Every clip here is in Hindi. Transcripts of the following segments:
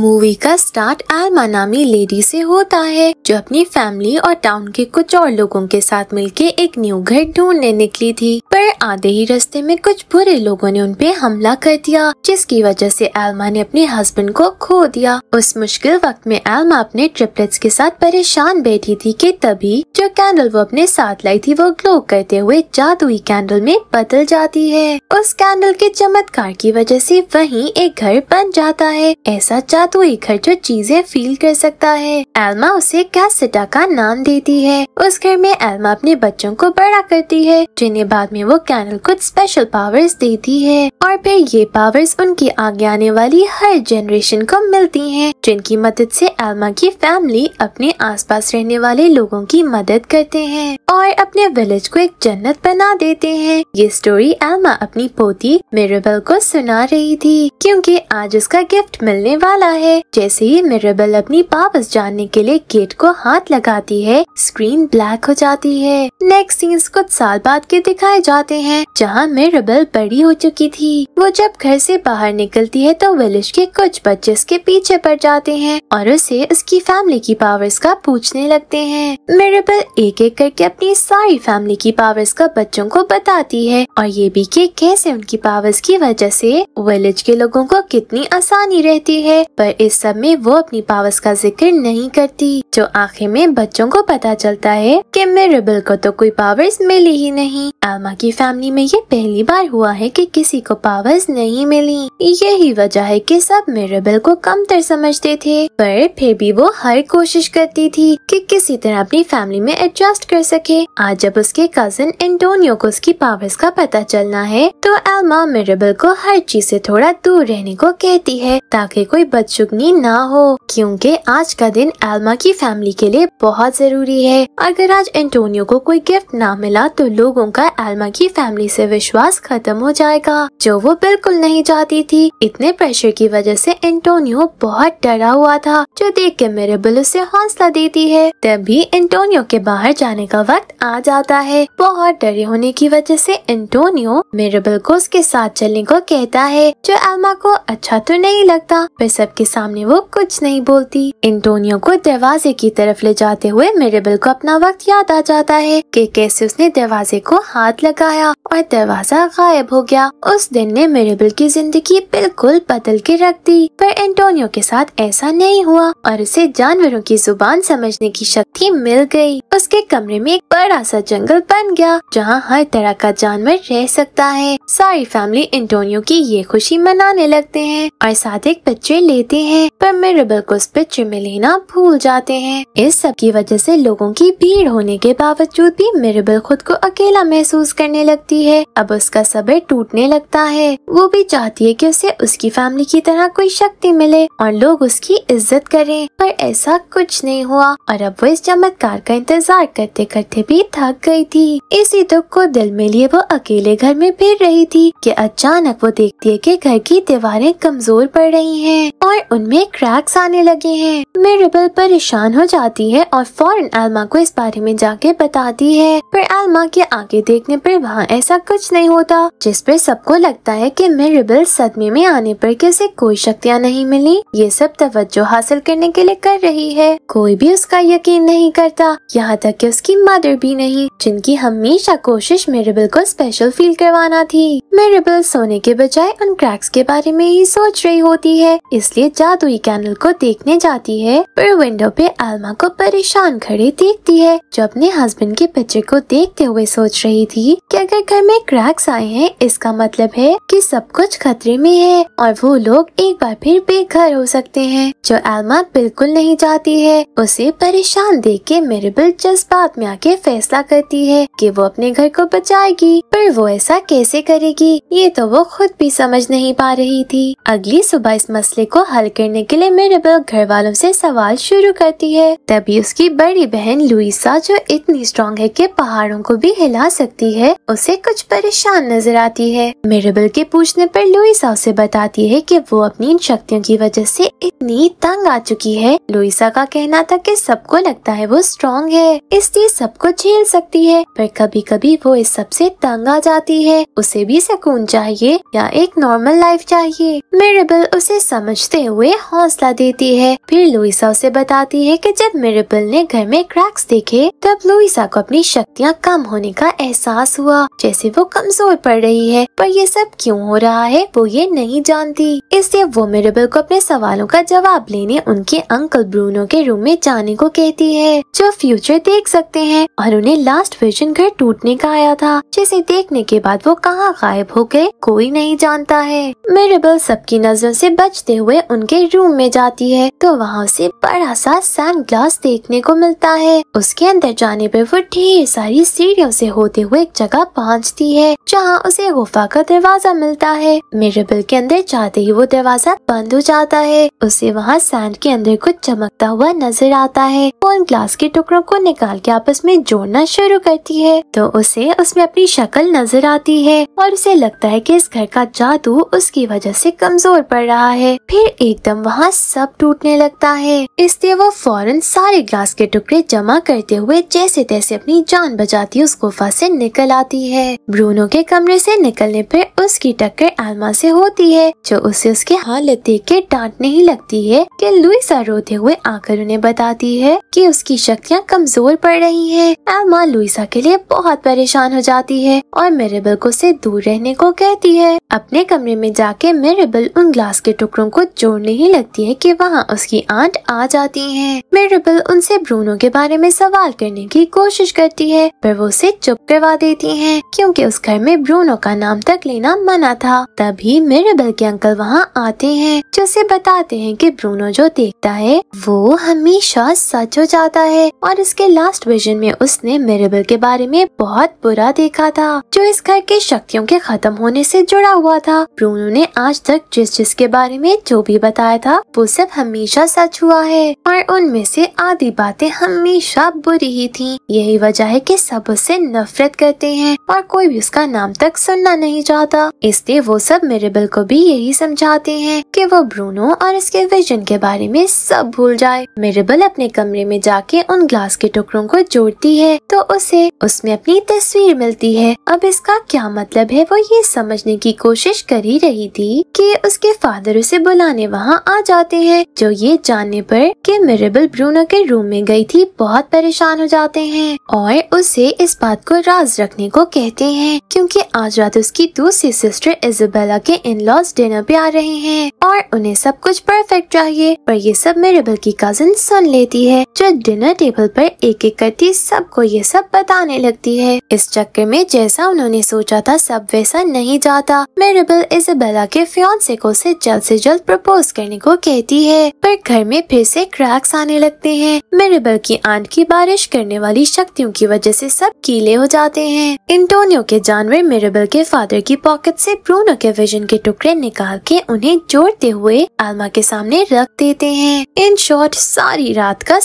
मूवी का स्टार्ट आलमा नामी लेडी से होता है जो अपनी फैमिली और टाउन के कुछ और लोगों के साथ मिलके एक न्यू घर ढूंढने निकली थी पर आधे ही रास्ते में कुछ बुरे लोगों ने उन पे हमला कर दिया जिसकी वजह से एल्मा ने अपने हस्बैंड को खो दिया उस मुश्किल वक्त में एल्मा अपने ट्रिपलेट्स के साथ परेशान बैठी थी की तभी जो कैंडल वो अपने साथ लाई थी वो ग्लो करते हुए जादुई कैंडल में बदल जाती है उस कैंडल के चमत्कार की वजह से वही एक घर बन जाता है ऐसा साथ वो तो इकट्ठा चीजें फील कर सकता है एल्मा उसे कैसेटा का नाम देती है उस घर में एल्मा अपने बच्चों को बड़ा करती है जिन्हें बाद में वो कैनल कुछ स्पेशल पावर्स देती है और फिर ये पावर्स उनकी आगे आने वाली हर जनरेशन को मिलती हैं, जिनकी मदद से एल्मा की फैमिली अपने आसपास रहने वाले लोगों की मदद करते हैं और अपने विलेज को एक जन्नत बना देते हैं ये स्टोरी एल्मा अपनी पोती मेरेबल को सुना रही थी क्यूँकी आज उसका गिफ्ट मिलने वाला है जैसे ही मेरेबल अपनी पावर्स जाने करने के लिए गेट को हाथ लगाती है स्क्रीन ब्लैक हो जाती है नेक्स्ट सीन्स कुछ साल बाद के दिखाए जाते हैं जहाँ मिराबल बड़ी हो चुकी थी वो जब घर से बाहर निकलती है तो विलेज के कुछ बच्चे उसके पीछे पड़ जाते हैं और उसे उसकी फैमिली की पावर्स का पूछने लगते हैं मिराबल एक एक करके अपनी सारी फैमिली की पावर्स का बच्चों को बताती है और ये भी कि कैसे उनकी पावर्स की वजह से विलेज के लोगों को कितनी आसानी रहती है पर इस सब में वो अपनी पावर्स का जिक्र नहीं नहीं करती जो आखिर में बच्चों को पता चलता है कि मेरेबल को तो कोई पावर्स मिली ही नहीं अल्मा की फैमिली में ये पहली बार हुआ है कि किसी को पावर्स नहीं मिली यही वजह है कि सब मेरेबल को कमतर समझते थे पर फिर भी वो हर कोशिश करती थी कि किसी तरह अपनी फैमिली में एडजस्ट कर सके आज जब उसके कजिन एंटोनियो को उसकी पावर्स का पता चलना है तो एल्मा मेरेबल को हर चीज ऐसी थोड़ा दूर रहने को कहती है ताकि कोई बदशुगनी ना हो क्योंकि आज का दिन एल्मा की फैमिली के लिए बहुत जरूरी है अगर आज एंटोनियो को कोई गिफ्ट ना मिला तो लोगों का एल्मा की फैमिली से विश्वास खत्म हो जाएगा जो वो बिल्कुल नहीं चाहती थी इतने प्रेशर की वजह से एंटोनियो बहुत डरा हुआ था जो देख के मेरे मेरेबल उसे हौसला देती है तभी एंटोनियो के बाहर जाने का वक्त आ जाता है बहुत डरे होने की वजह से एंटोनियो मेरेबल को उसके साथ चलने को कहता है जो एल्मा को अच्छा तो नहीं लगता पर सबके सामने वो कुछ नहीं बोलती एंटोनियो को को दरवाजे की तरफ ले जाते हुए मेरेबल को अपना वक्त याद आ जाता है कि कैसे उसने दरवाजे को हाथ लगाया और दरवाजा गायब हो गया उस दिन ने मेरेबल की जिंदगी बिल्कुल बदल के रख दी पर एंटोनियो के साथ ऐसा नहीं हुआ और उसे जानवरों की जुबान समझने की शक्ति मिल गयी उसके कमरे में एक बड़ा सा जंगल बन गया जहाँ हर तरह का जानवर रह सकता है सारी फैमिली एंटोनियो की ये खुशी मनाने लगते हैं और साथ एक पिक्चर लेते हैं पर मेरेबल को उस पिक्चर में लेना भूल भूल जाते हैं इस सब की वजह से लोगों की भीड़ होने के बावजूद भी मिरेबल खुद को अकेला महसूस करने लगती है अब उसका सबर टूटने लगता है वो भी चाहती है कि उसे उसकी फैमिली की तरह कोई शक्ति मिले और लोग उसकी इज्जत करें पर ऐसा कुछ नहीं हुआ और अब वो इस चमत्कार का इंतजार करते करते भी थक गई थी इसी दुख को दिल में लिए वो अकेले घर में फिर रही थी की अचानक वो देखती है की घर की दीवारें कमजोर पड़ रही हैं और उनमें क्रैक्स आने लगे हैं मेरेबल परेशान हो जाती है और फौरन अलमा को इस बारे में जाके बताती है पर एल्मा के आगे देखने पर वहाँ ऐसा कुछ नहीं होता जिस पर सबको लगता है कि मेरेबल सदमे में आने पर कैसे कोई शक्तियाँ नहीं मिली ये सब तवज्जो हासिल करने के लिए कर रही है कोई भी उसका यकीन नहीं करता यहाँ तक की उसकी मदर भी नहीं जिनकी हमेशा कोशिश मेरेबल को स्पेशल फील करवाना थी मेरेबल सोने के बजाय उन क्रैक्स के बारे में ही सोच रही होती है इसलिए जादुई कैनल को देखने जाती है पर विंडो पे अलमा को परेशान खड़े देखती है जो अपने हस्बैंड के बच्चे को देखते हुए सोच रही थी कि अगर घर में क्रैक्स आए हैं इसका मतलब है कि सब कुछ खतरे में है और वो लोग एक बार फिर बेघर हो सकते हैं जो अलमा बिल्कुल नहीं चाहती है उसे परेशान देख के मेरेबल जज्बात में आके फैसला करती है कि वो अपने घर को बचाएगी पर वो ऐसा कैसे करेगी ये तो वो खुद भी समझ नहीं पा रही थी अगली सुबह इस मसले को हल करने के लिए मेरेबल घर वालों से सवाल शुरू करती है तभी उसकी बड़ी बहन लुइसा जो इतनी स्ट्रांग है कि पहाड़ों को भी हिला सकती है उसे कुछ परेशान नजर आती है मेरेबल के पूछने पर लुइसा उसे बताती है कि वो अपनी इन शक्तियों की वजह से इतनी तंग आ चुकी है लुइसा का कहना था की सबको लगता है वो स्ट्रांग है इसलिए सबको झेल सकती है पर कभी कभी वो इस सबसे तंग आ जाती है उसे भी सुकून चाहिए या एक नॉर्मल लाइफ चाहिए मेरेबल उसे समझते हुए हौसला देती है फिर लुइसा उसे बताती है कि जब मेरेबल ने घर में क्रैक्स देखे तब लुइसा को अपनी शक्तियाँ कम होने का एहसास हुआ जैसे वो कमजोर पड़ रही है पर ये सब क्यों हो रहा है वो ये नहीं जानती इसलिए वो मेरेबल को अपने सवालों का जवाब लेने उनके अंकल ब्रूनो के रूम में जाने को कहती है जो फ्यूचर देख सकते हैं और उन्हें लास्ट विजन घर टूटने का आया था जिसे देखने के बाद वो कहाँ गायब हो गए कोई नहीं जानता है मेरेबल सबकी नजरों से बचते हुए उनके रूम में जाती है तो वहाँ से बड़ा प्यारा सा सैंड ग्लास देखने को मिलता है उसके अंदर जाने पर वो ढेर सारी सीढ़ियों से होते हुए एक जगह पहुंचती है जहां उसे गुफा का दरवाजा मिलता है मिरेबल के अंदर जाते ही वो दरवाजा बंद हो जाता है उसे वहाँ सैंड के अंदर कुछ चमकता हुआ नजर आता है वो उन ग्लास के टुकड़ों को निकाल के आपस में जोड़ना शुरू करती है तो उसे उसमें अपनी शक्ल नजर आती है और उसे लगता है की इस घर का जादू उसकी वजह से कमजोर पड़ रहा है फिर एकदम वहाँ सब टूटने लगता है खींचते वो फौरन सारे ग्लास के टुकड़े जमा करते हुए जैसे तैसे अपनी जान बचाती उस गुफा से निकल आती है ब्रूनो के कमरे से निकलने पर उसकी टक्कर आलमा से होती है जो उसे उसके हालत देख के डांटने ही लगती है कि लुइसा रोते हुए आकर उन्हें बताती है कि उसकी शक्तियाँ कमजोर पड़ रही है आलमा लुइसा के लिए बहुत परेशान हो जाती है और मेरेबल को उसे दूर रहने को कहती है अपने कमरे में जाके मेरेबल उन ग्लास के टुकड़ों को जोड़ने ही लगती है की वहाँ उसकी आंट आ जा जाती हैं। मिरेबल उनसे ब्रूनो के बारे में सवाल करने की कोशिश करती है पर वो उसे चुप करवा देती है क्योंकि उस घर में ब्रूनो का नाम तक लेना मना था तभी मेरेबल के अंकल वहाँ आते हैं जो उसे बताते हैं कि ब्रूनो जो देखता है वो हमेशा सच हो जाता है और इसके लास्ट विजन में उसने मेरेबल के बारे में बहुत बुरा देखा था जो इस घर के शक्तियों के खत्म होने से जुड़ा हुआ था ब्रूनो ने आज तक जिस जिसके बारे में जो भी बताया था वो सब हमेशा सच हुआ है और उनमें से आधी बातें हमेशा बुरी ही थी यही वजह है कि सब उससे नफरत करते हैं और कोई भी उसका नाम तक सुनना नहीं चाहता इसलिए वो सब मेरेबल को भी यही समझाते हैं कि वो ब्रूनो और इसके विजन के बारे में सब भूल जाए मेरेबल अपने कमरे में जाके उन ग्लास के टुकड़ों को जोड़ती है तो उसे उसमें अपनी तस्वीर मिलती है अब इसका क्या मतलब है वो ये समझने की कोशिश कर ही रही थी कि उसके फादर उसे बुलाने वहाँ आ जाते हैं जो ये जानने पर के मेरेबल ब्रूनो के रूम में गई थी बहुत परेशान हो जाते हैं और उसे इस बात को राज रखने को कहते हैं क्योंकि आज रात उसकी दूसरी सिस्टर इजबेला के इन लॉज डिनर पे आ रहे हैं और उन्हें सब कुछ परफेक्ट चाहिए पर ये सब मेरेबल की कजिन सुन लेती है जो डिनर टेबल पर एक एक करती सबको ये सब बताने लगती है इस चक्कर में जैसा उन्होंने सोचा था सब वैसा नहीं जाता मेरेबल इजबेला के फ्योन्से को ऐसी जल्द ऐसी जल्द प्रपोज करने को कहती है पर घर में फिर से क्रैक्स आने लगते हैं मेरेबल की आंट की बारिश करने वाली शक्तियों की वजह से सब कीले हो जाते हैं इंटोनियो के जानवर मेरेबल के फादर की पॉकेट से ब्रूनो के विजन के टुकड़े निकाल के उन्हें जोड़ते हुए आलमा के सामने रख देते हैं इन शॉर्ट सारी रात का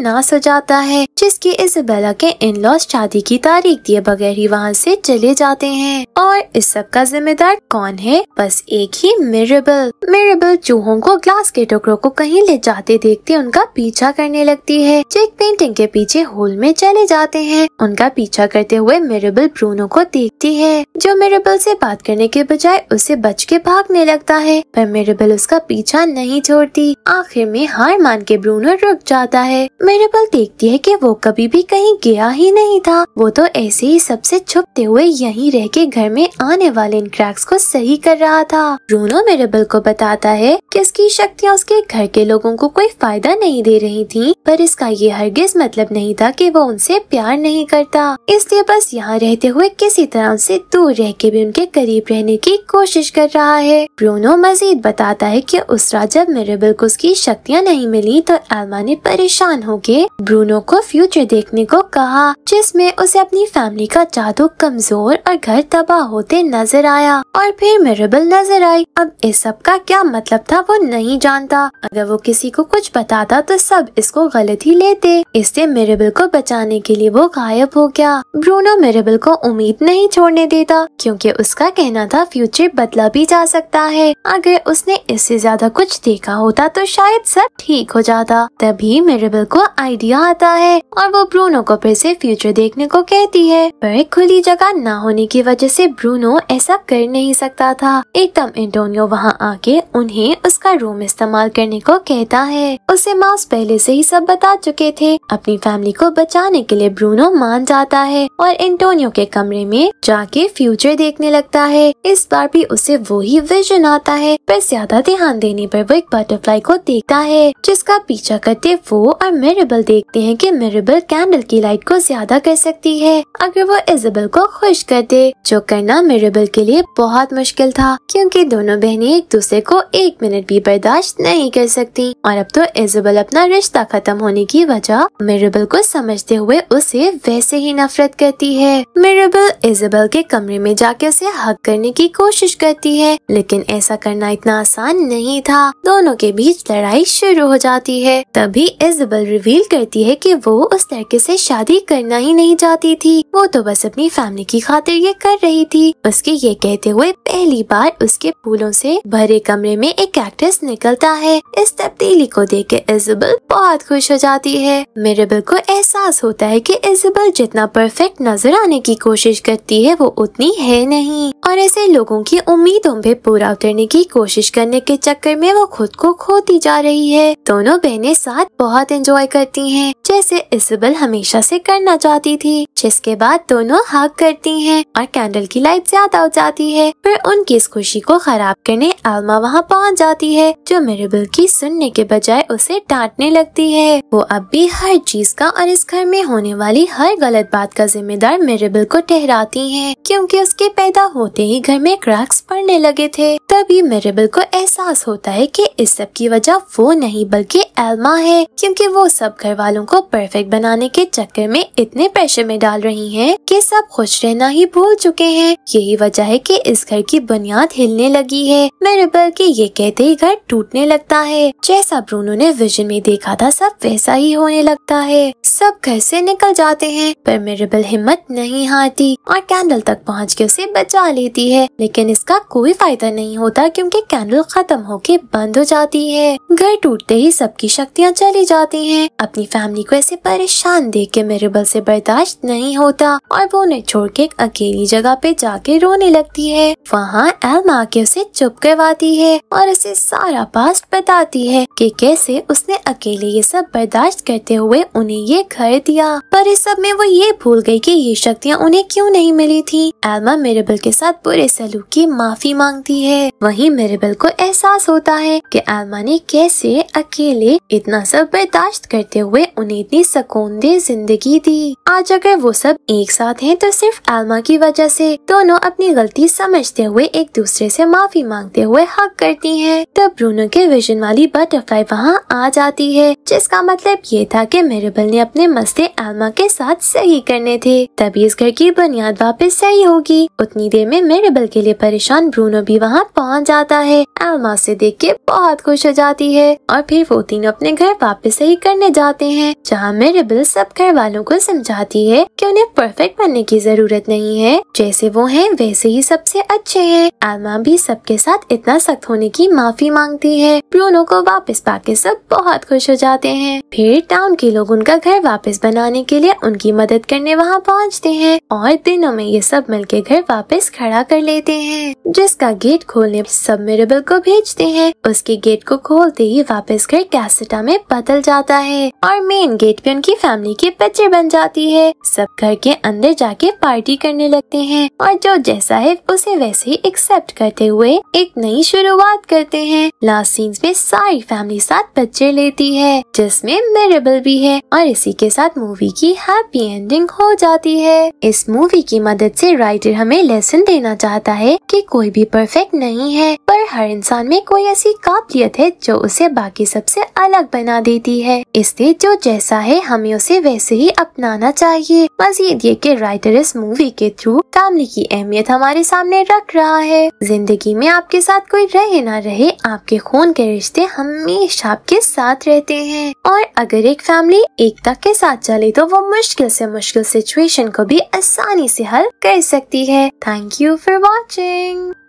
नाश हो जाता है जिसकी इजबेला के इन लॉस शादी की तारीख दिए बगैर ही वहाँ से चले जाते हैं और इस सब का जिम्मेदार कौन है बस एक ही मेरेबल मेरेबल चूहों को ग्लास के टुकड़ों को कहीं ले जाते देख व्यक्ति उनका पीछा करने लगती है चेक पेंटिंग के पीछे होल में चले जाते हैं उनका पीछा करते हुए मेरेबल ब्रूनो को देखती है जो मेरेबल से बात करने के बजाय उसे बच के भागने लगता है पर मेरेबल उसका पीछा नहीं छोड़ती आखिर में हार मान के ब्रूनो रुक जाता है मेरेबल देखती है की वो कभी भी कहीं गया ही नहीं था वो तो ऐसे ही सबसे छुपते हुए यही रह के घर में आने वाले इन क्रैक्स को सही कर रहा था ब्रूनो मेरेबल को बताता है की उसकी शक्तियाँ उसके घर के लोगों को कोई फायदा फायदा नहीं दे रही थी पर इसका ये हरगिज मतलब नहीं था कि वो उनसे प्यार नहीं करता इसलिए बस यहाँ रहते हुए किसी तरह से दूर रह के भी उनके करीब रहने की कोशिश कर रहा है ब्रोनो मजीद बताता है कि उस जब मेरेबल को उसकी शक्तियाँ नहीं मिली तो एल्मा ने परेशान होके ब्रूनो को फ्यूचर देखने को कहा जिसमे उसे अपनी फैमिली का जादू कमजोर और घर तबाह होते नजर आया और फिर मेरेबल नजर आई अब इस सब का क्या मतलब था वो नहीं जानता अगर वो किसी को कुछ बता बताता तो सब इसको गलत ही लेते इससे मेरेबल को बचाने के लिए वो गायब हो गया ब्रूनो मेरेबल को उम्मीद नहीं छोड़ने देता क्योंकि उसका कहना था फ्यूचर बदला भी जा सकता है अगर उसने इससे ज्यादा कुछ देखा होता तो शायद सब ठीक हो जाता तभी मेरेबल को आइडिया आता है और वो ब्रूनो को फिर से फ्यूचर देखने को कहती है पर खुली जगह न होने की वजह से ब्रूनो ऐसा कर नहीं सकता था एकदम एंटोनियो वहाँ आके उन्हें उसका रूम इस्तेमाल करने को कहता है उसे माउस पहले से ही सब बता चुके थे अपनी फैमिली को बचाने के लिए ब्रूनो मान जाता है और एंटोनियो के कमरे में जाके फ्यूचर देखने लगता है इस बार भी उसे वो ही विजन आता है पर ज्यादा ध्यान देने पर वो एक बटरफ्लाई को देखता है जिसका पीछा करते वो और मेरेबल देखते हैं कि मेरेबल कैंडल की लाइट को ज्यादा कर सकती है अगर वो इजबल को खुश कर दे जो करना मेरेबल के लिए बहुत मुश्किल था क्यूँकी दोनों बहनें एक दूसरे को एक मिनट भी बर्दाश्त नहीं कर सकती और अब तो इजबेल अपना रिश्ता खत्म होने की वजह मेरेबल को समझते हुए उसे वैसे ही नफरत करती है मेरेबल इजबल के कमरे में जाके उसे हक करने की कोशिश करती है लेकिन ऐसा करना इतना आसान नहीं था दोनों के बीच लड़ाई शुरू हो जाती है तभी इजबल रिवील करती है की वो उस लड़के ऐसी शादी करना ही नहीं चाहती थी वो तो बस अपनी फैमिली की खातिर ये कर रही थी उसके ये कहते हुए पहली बार उसके फूलों से भरे कमरे में एक एक्ट्रेस निकलता है इस तब्दीली को देख देख के इजबल बहुत खुश हो जाती है मेरेबल को एहसास होता है कि इजबल जितना परफेक्ट नजर आने की कोशिश करती है वो उतनी है नहीं और ऐसे लोगों की उम्मीदों पे पूरा उतरने की कोशिश करने के चक्कर में वो खुद को खोती जा रही है दोनों बहनें साथ बहुत एंजॉय करती हैं जैसे इसबल हमेशा से करना चाहती थी जिसके बाद दोनों हाक करती हैं और कैंडल की लाइट ज्यादा हो जाती है फिर उनकी इस खुशी को खराब करने आलमा वहाँ पहुँच जाती है जो मेरेबल की सुनने के बजाय उसे डांटने लगती है वो अब भी हर चीज का और इस घर में होने वाली हर गलत बात का जिम्मेदार मेरेबल को ठहराती है क्यूँकी उसके पैदा होते ही घर में क्रैक्स पड़ने लगे थे तभी मेरेबल को एहसास होता है की इस सब की वजह वो नहीं बल्कि एलमा है क्यूँकी वो सब घर वालों को को परफेक्ट बनाने के चक्कर में इतने पैसे में डाल रही हैं कि सब खुश रहना ही भूल चुके हैं यही वजह है कि इस घर की बुनियाद हिलने लगी है मेरेबल के ये कहते ही घर टूटने लगता है जैसा ब्रूनो ने विजन में देखा था सब वैसा ही होने लगता है सब घर से निकल जाते हैं पर मेरेबल हिम्मत नहीं हारती और कैंडल तक पहुँच के उसे बचा लेती है लेकिन इसका कोई फायदा नहीं होता क्यूँकी कैंडल खत्म होके बंद हो जाती है घर टूटते ही सबकी शक्तियाँ चली जाती है अपनी फैमिली को ऐसे परेशान देख के मेरे बल से बर्दाश्त नहीं होता और वो उन्हें छोड़ के अकेली जगह पे जाके रोने लगती है वहाँ एल्मा के उसे चुप करवाती है और उसे सारा पास बताती है कि कैसे उसने अकेले ये सब बर्दाश्त करते हुए उन्हें ये घर दिया पर इस सब में वो ये भूल गई कि ये शक्तियाँ उन्हें क्यों नहीं मिली थी एल्मा बल के साथ बुरे सलूक की माफी मांगती है मेरे बल को एहसास होता है की एल्मा ने कैसे अकेले इतना सब बर्दाश्त करते हुए उन्हें इतनी सकून दे जिंदगी दी आज अगर वो सब एक साथ हैं तो सिर्फ एल्मा की वजह से दोनों अपनी गलती समझते हुए एक दूसरे से माफी मांगते हुए हक करती हैं। तब ब्रूनो के विजन वाली बटरफ्लाई वहाँ आ जाती है जिसका मतलब ये था कि मेरेबल ने अपने मस्ते आलमा के साथ सही करने थे तभी इस घर की बुनियाद वापस सही होगी उतनी देर में मेरेबल के लिए परेशान ब्रूनो भी वहाँ पहुँच जाता है एल्मा से देख के बहुत खुश हो जाती है और फिर वो तीनों अपने घर वापस सही करने जाते हैं जहाँ मेरेबल सब घर वालों को समझाती है कि उन्हें परफेक्ट बनने की जरूरत नहीं है जैसे वो हैं वैसे ही सबसे अच्छे हैं आलमा भी सबके साथ इतना सख्त होने की माफी मांगती है ब्रूनो को वापस पाके सब बहुत खुश हो जाते हैं फिर टाउन के लोग उनका घर वापस बनाने के लिए उनकी मदद करने वहाँ पहुँचते हैं और दिनों में ये सब मिल घर वापस खड़ा कर लेते हैं जिसका गेट खोलने सब मेरेबल को भेजते हैं उसके गेट को खोलते ही वापस घर कैसेटा में बदल जाता है और मेन गेट पे उनकी फैमिली के बच्चे बन जाती है सब घर के अंदर जाके पार्टी करने लगते हैं और जो जैसा है उसे वैसे ही एक्सेप्ट करते हुए एक नई शुरुआत करते हैं लास्ट सीन्स में सारी फैमिली साथ बच्चे लेती है जिसमे मेरेबल भी है और इसी के साथ मूवी की हैप्पी एंडिंग हो जाती है इस मूवी की मदद से राइटर हमें लेसन देना चाहता है कि कोई भी परफेक्ट नहीं है पर हर इंसान में कोई ऐसी काबिलियत है जो उसे बाकी सबसे अलग बना देती है इसलिए जो जैसे जैसा है हमें उसे वैसे ही अपनाना चाहिए मजीद ये के राइटर इस मूवी के थ्रू फैमिली की अहमियत हमारे सामने रख रहा है जिंदगी में आपके साथ कोई रहे ना रहे आपके खून के रिश्ते हमेशा आपके साथ रहते हैं और अगर एक फैमिली एकता के साथ चले तो वो मुश्किल से मुश्किल सिचुएशन को भी आसानी से हल कर सकती है थैंक यू फॉर वॉचिंग